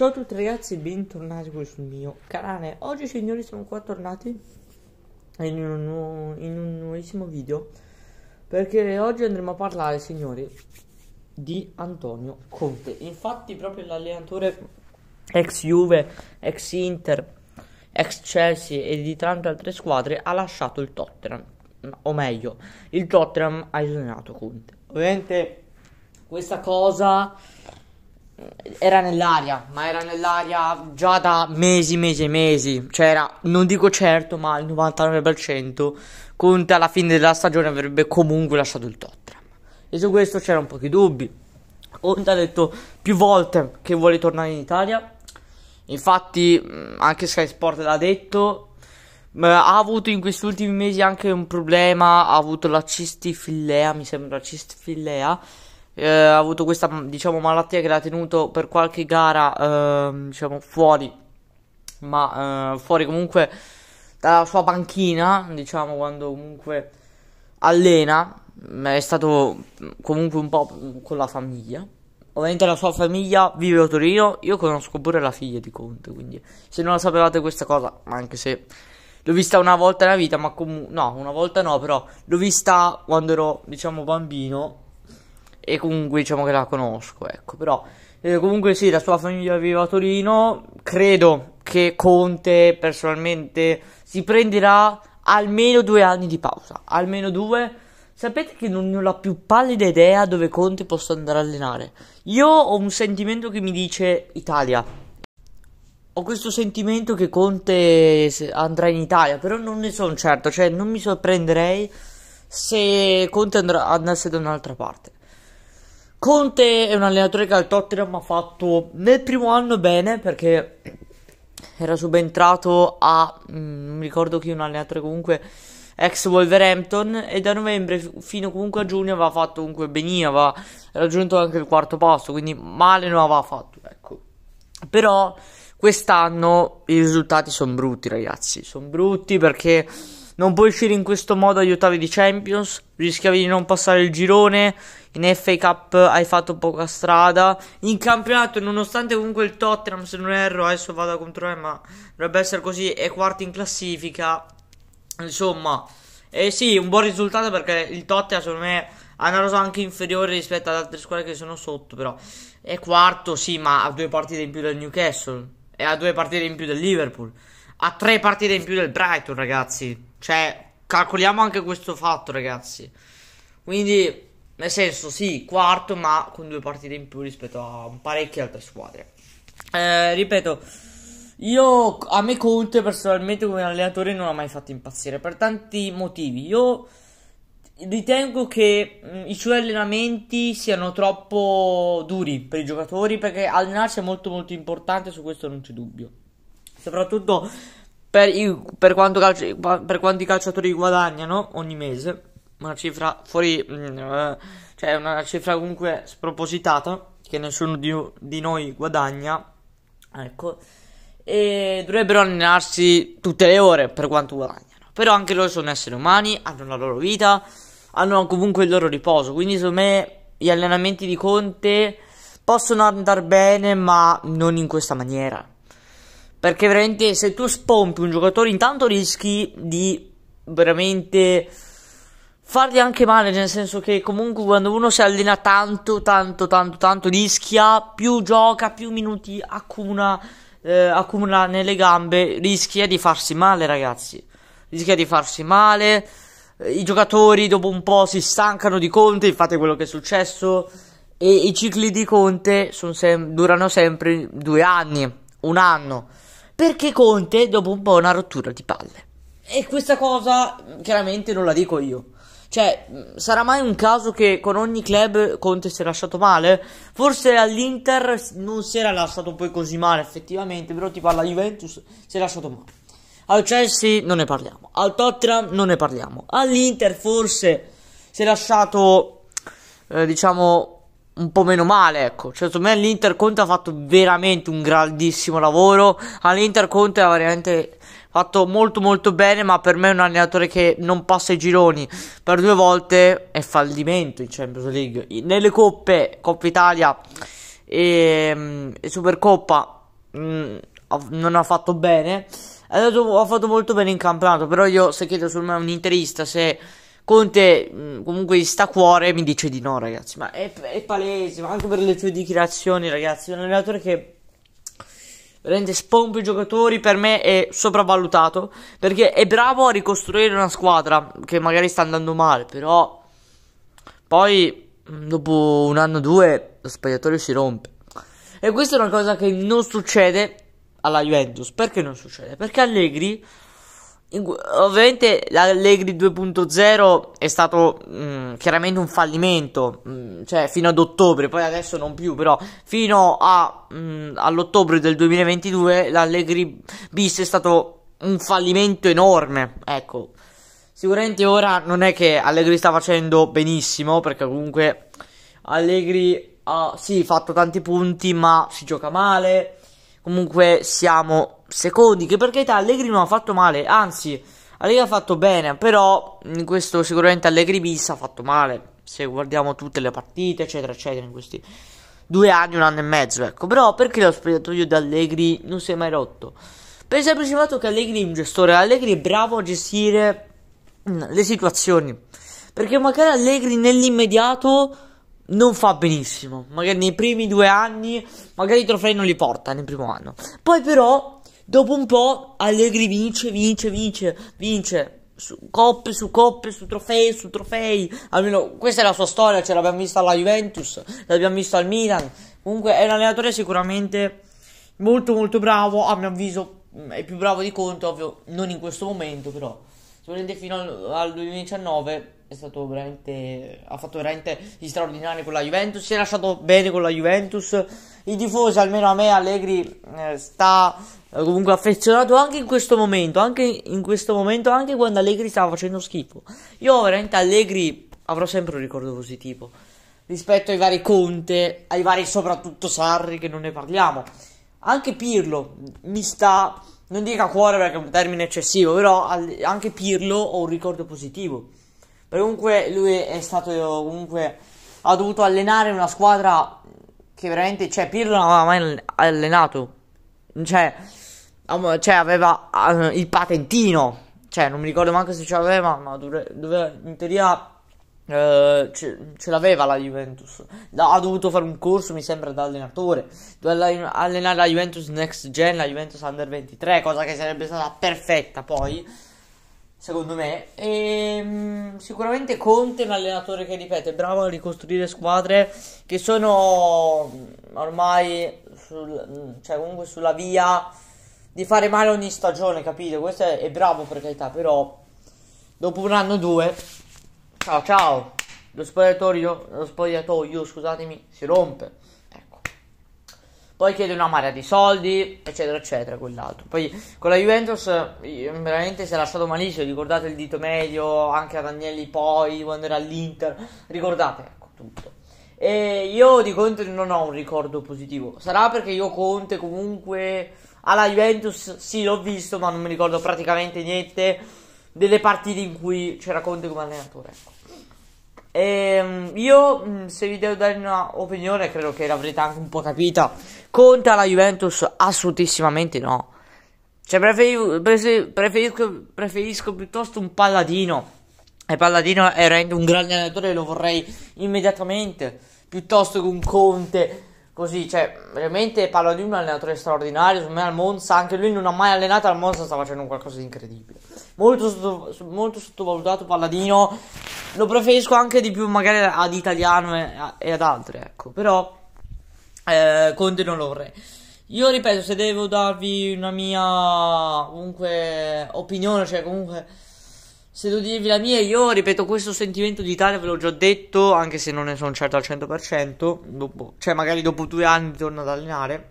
Ciao a tutti ragazzi, bentornati qui sul mio canale Oggi signori siamo qua tornati in un, nuovo, in un nuovissimo video Perché oggi andremo a parlare signori di Antonio Conte Infatti proprio l'allenatore ex Juve, ex Inter, ex Chelsea e di tante altre squadre ha lasciato il Tottenham O meglio, il Tottenham ha esonerato Conte Ovviamente questa cosa era nell'aria, ma era nell'aria già da mesi, mesi e mesi. Cioè, era, non dico certo, ma il 99% Conte alla fine della stagione avrebbe comunque lasciato il Tottenham. E su questo c'erano pochi dubbi. Conte ha detto più volte che vuole tornare in Italia. Infatti, mm, anche Sky Sport l'ha detto. Ha avuto in questi ultimi mesi anche un problema. Ha avuto la cistifillea, mi sembra, la cistifillea eh, ha avuto questa diciamo, malattia che l'ha tenuto per qualche gara eh, diciamo, fuori, ma eh, fuori comunque dalla sua panchina, diciamo quando comunque allena, mm, è stato mm, comunque un po' con la famiglia. Ovviamente la sua famiglia vive a Torino, io conosco pure la figlia di Conte, quindi se non la sapevate questa cosa, anche se l'ho vista una volta nella vita, ma comunque no, una volta no, però l'ho vista quando ero, diciamo, bambino e comunque diciamo che la conosco, ecco, però eh, comunque sì, la sua famiglia vive a Torino, credo che Conte personalmente si prenderà almeno due anni di pausa, almeno due. Sapete che non, ho la più pallida idea dove Conte possa andare a allenare. Io ho un sentimento che mi dice Italia. Ho questo sentimento che Conte andrà in Italia, però non ne sono certo, cioè non mi sorprenderei se Conte andrà, andasse da un'altra parte. Conte è un allenatore che al Tottenham ha fatto nel primo anno bene perché era subentrato a mm, non mi ricordo chi un allenatore comunque ex Wolverhampton e da novembre fino comunque a giugno aveva fatto comunque benino, aveva raggiunto anche il quarto posto, quindi male non aveva fatto, ecco. Però quest'anno i risultati sono brutti, ragazzi, sono brutti perché non puoi uscire in questo modo agli ottavi di Champions, rischiavi di non passare il girone, in FA Cup hai fatto poca strada, in campionato nonostante comunque il Tottenham se non erro, adesso vado a controllare ma dovrebbe essere così, è quarto in classifica, insomma, eh sì, un buon risultato perché il Tottenham secondo me ha una rosa anche inferiore rispetto ad altre squadre che sono sotto, però è quarto, sì, ma ha due partite in più del Newcastle, e ha due partite in più del Liverpool, ha tre partite in più del Brighton, ragazzi. Cioè, calcoliamo anche questo fatto, ragazzi. Quindi, nel senso, sì, quarto, ma con due partite in più rispetto a parecchie altre squadre. Eh, ripeto, io a me Conte personalmente come allenatore non ha mai fatto impazzire per tanti motivi. Io ritengo che mh, mm, i suoi allenamenti siano troppo duri per i giocatori perché allenarsi è molto molto importante, su questo non c'è dubbio. Soprattutto per, i, per, quanto calci, per, quanto i calciatori guadagnano ogni mese, una cifra fuori, mm, eh, cioè una cifra comunque spropositata che nessuno di, di noi guadagna, ecco, e dovrebbero allenarsi tutte le ore per quanto guadagnano. Però anche loro sono esseri umani, hanno la loro vita, hanno comunque il loro riposo, quindi secondo me gli allenamenti di Conte possono andare bene, ma non in questa maniera. Perché veramente se tu spompi un giocatore intanto rischi di veramente fargli anche male, nel senso che comunque quando uno si allena tanto, tanto, tanto, tanto, rischia, più gioca, più minuti accumula, eh, accumula nelle gambe, rischia di farsi male ragazzi, rischia di farsi male, i giocatori dopo un po' si stancano di Conte, infatti quello che è successo, e i cicli di Conte sem- durano sempre due anni, un anno perché Conte dopo un po' una rottura di palle. E questa cosa chiaramente non la dico io. Cioè, sarà mai un caso che con ogni club Conte si è lasciato male? Forse all'Inter non si era lasciato poi così male effettivamente, però tipo alla Juventus si è lasciato male. Al Chelsea non ne parliamo, al Tottenham non ne parliamo, all'Inter forse si è lasciato eh, diciamo un po' meno male, ecco. Cioè, secondo me l'Inter Conte ha fatto veramente un grandissimo lavoro. All'Inter Conte ha veramente fatto molto molto bene, ma per me è un allenatore che non passa i gironi per due volte è fallimento in Champions League. Nelle coppe, Coppa Italia e, mm, e Supercoppa mh, mm, non ha fatto bene. Ha fatto molto bene in campionato, però io se chiedo sul me un interista se Conte mm, comunque gli sta a cuore e mi dice di no ragazzi ma è, è palese ma anche per le sue dichiarazioni ragazzi è un allenatore che veramente spompa i giocatori per me è sopravvalutato perché è bravo a ricostruire una squadra che magari sta andando male però poi mm, dopo un anno o due lo spogliatoio si rompe e questa è una cosa che non succede alla Juventus perché non succede? perché Allegri Ovviamente l'Allegri 2.0 è stato mh, mm, chiaramente un fallimento, mh, mm, cioè fino ad ottobre, poi adesso non più, però fino a, mh, mm, all'ottobre del 2022 l'Allegri bis è stato un fallimento enorme, ecco. Sicuramente ora non è che Allegri sta facendo benissimo, perché comunque Allegri ha sì fatto tanti punti, ma si gioca male. Comunque siamo secondi che per carità Allegri non ha fatto male, anzi Allegri ha fatto bene, però in questo sicuramente Allegri bis ha fatto male, se guardiamo tutte le partite eccetera eccetera in questi due anni, un anno e mezzo ecco, però perché lo spogliatoio di Allegri non si è mai rotto? Per il semplice fatto che Allegri è un gestore, Allegri è bravo a gestire mm, le situazioni, perché magari Allegri nell'immediato non fa benissimo. Magari nei primi due anni, magari i trofei non li porta nel primo anno. Poi però Dopo un po' Allegri vince, vince, vince, vince. Su coppe, su coppe, su trofei, su trofei. Almeno questa è la sua storia, ce l'abbiamo vista alla Juventus, l'abbiamo vista al Milan. Comunque è un allenatore sicuramente molto molto bravo, a mio avviso mm, è più bravo di Conte, ovvio, non in questo momento però sicuramente fino al, al 2019 è stato veramente ha fatto veramente gli straordinari con la Juventus si è lasciato bene con la Juventus i tifosi almeno a me Allegri eh, sta eh, comunque affezionato anche in questo momento anche in questo momento anche quando Allegri stava facendo schifo io veramente Allegri avrò sempre un ricordo positivo rispetto ai vari Conte ai vari soprattutto Sarri che non ne parliamo anche Pirlo mi sta non dica cuore perché è un termine eccessivo, però anche Pirlo ho un ricordo positivo. Perché comunque lui è stato comunque ha dovuto allenare una squadra che veramente, cioè Pirlo non aveva mai allenato. Cioè, cioè aveva ah, il patentino, cioè non mi ricordo neanche se ce l'aveva, ma dove, dove in teoria eh, ce, ce, l'aveva la Juventus. ha dovuto fare un corso, mi sembra, da allenatore. Doveva allenare la Juventus Next Gen, la Juventus Under 23, cosa che sarebbe stata perfetta poi. Secondo me, e, ehm, sicuramente Conte è un allenatore che, ripete: è bravo a ricostruire squadre che sono ormai sul, cioè comunque sulla via di fare male ogni stagione, Capito? Questo è, è bravo per carità, però dopo un anno o due Ciao ciao. Lo spogliatoio, lo spogliatoio, scusatemi, si rompe. Ecco. Poi chiede una marea di soldi, eccetera, eccetera, quell'altro. Poi con la Juventus veramente si è lasciato malissimo. Ricordate il dito medio, anche ad Agnelli poi, quando era all'Inter. Ricordate, ecco, tutto. E io di Conte non ho un ricordo positivo. Sarà perché io Conte comunque alla Juventus sì l'ho visto, ma non mi ricordo praticamente niente delle partite in cui c'era Conte come allenatore. Ecco. Ehm, e, io, mm, se vi devo dare una opinione, credo che l'avrete anche un po' capita. Conte alla Juventus? Assolutissimamente no. Cioè, preferi, preferisco, preferisco, piuttosto un Palladino. E Palladino era un grande allenatore, e lo vorrei immediatamente. Piuttosto che un Conte. Così, cioè, veramente Palladino è un allenatore straordinario. Secondo me al Monza, anche lui non ha mai allenato al Monza, sta facendo qualcosa di incredibile molto, sotto, molto sottovalutato Palladino. Lo preferisco anche di più magari ad Italiano e, e ad altri, ecco. Però eh, Conte non lo vorrei. Io ripeto, se devo darvi una mia comunque opinione, cioè comunque se devo dirvi la mia, io ripeto questo sentimento d'Italia, ve l'ho già detto, anche se non ne sono certo al 100%, dopo, cioè magari dopo due anni torno ad allenare.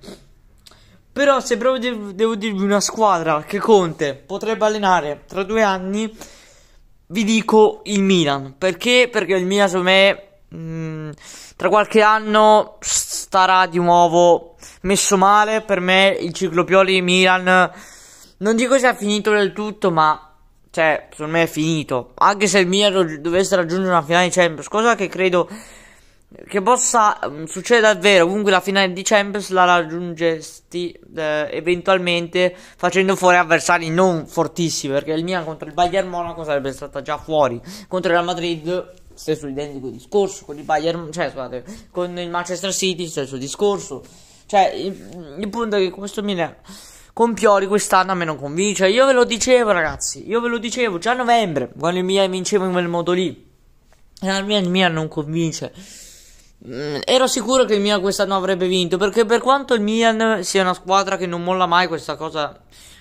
Però se proprio de- devo dirvi una squadra che Conte potrebbe allenare tra due anni, vi dico il Milan. Perché? Perché il Milan, secondo me, mh, mm, tra qualche anno starà di nuovo messo male. Per me il ciclopioli Milan, non dico sia finito del tutto, ma cioè, secondo me è finito. Anche se il Milan dovesse raggiungere una finale di Champions, cosa che credo che possa um, mm, succedere davvero comunque la finale di Champions la raggiungesti eh, eventualmente facendo fuori avversari non fortissimi perché il Milan contro il Bayern Monaco sarebbe stata già fuori contro il Real Madrid stesso identico discorso con il Bayern cioè scusate con il Manchester City stesso discorso cioè il, il punto è che questo Milan con Pioli quest'anno a me non convince io ve lo dicevo ragazzi io ve lo dicevo già a novembre quando il Milan vinceva in quel modo lì il Milan non convince Mm, ero sicuro che il Milan quest'anno avrebbe vinto perché per quanto il Milan sia una squadra che non molla mai questa cosa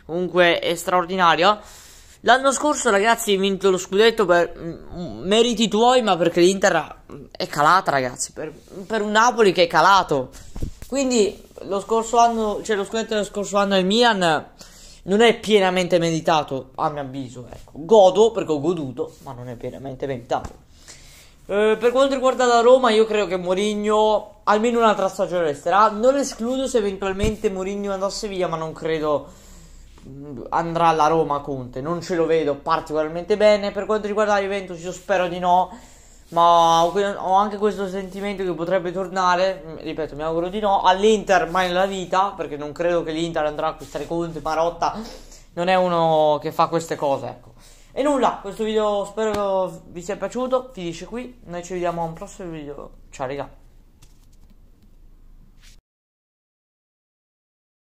comunque è straordinaria l'anno scorso ragazzi hai vinto lo scudetto per mm, meriti tuoi ma perché l'Inter è calata ragazzi per, per un Napoli che è calato quindi lo scorso anno cioè lo scudetto dello scorso anno del Milan non è pienamente meditato a mio avviso ecco. godo perché ho goduto ma non è pienamente meditato eh, per quanto riguarda la Roma, io credo che Mourinho almeno un'altra stagione resterà. Non escludo se eventualmente Mourinho andasse via, ma non credo mm, andrà alla Roma Conte. Non ce lo vedo particolarmente bene. Per quanto riguarda la Juventus, io spero di no. Ma ho anche questo sentimento che potrebbe tornare. Mm, ripeto, mi auguro di no. All'Inter, mai nella vita, perché non credo che l'Inter andrà a acquistare Conte. Marotta non è uno che fa queste cose. Ecco. E nulla, questo video spero vi sia piaciuto, finisce qui, noi ci vediamo a un prossimo video, ciao raga.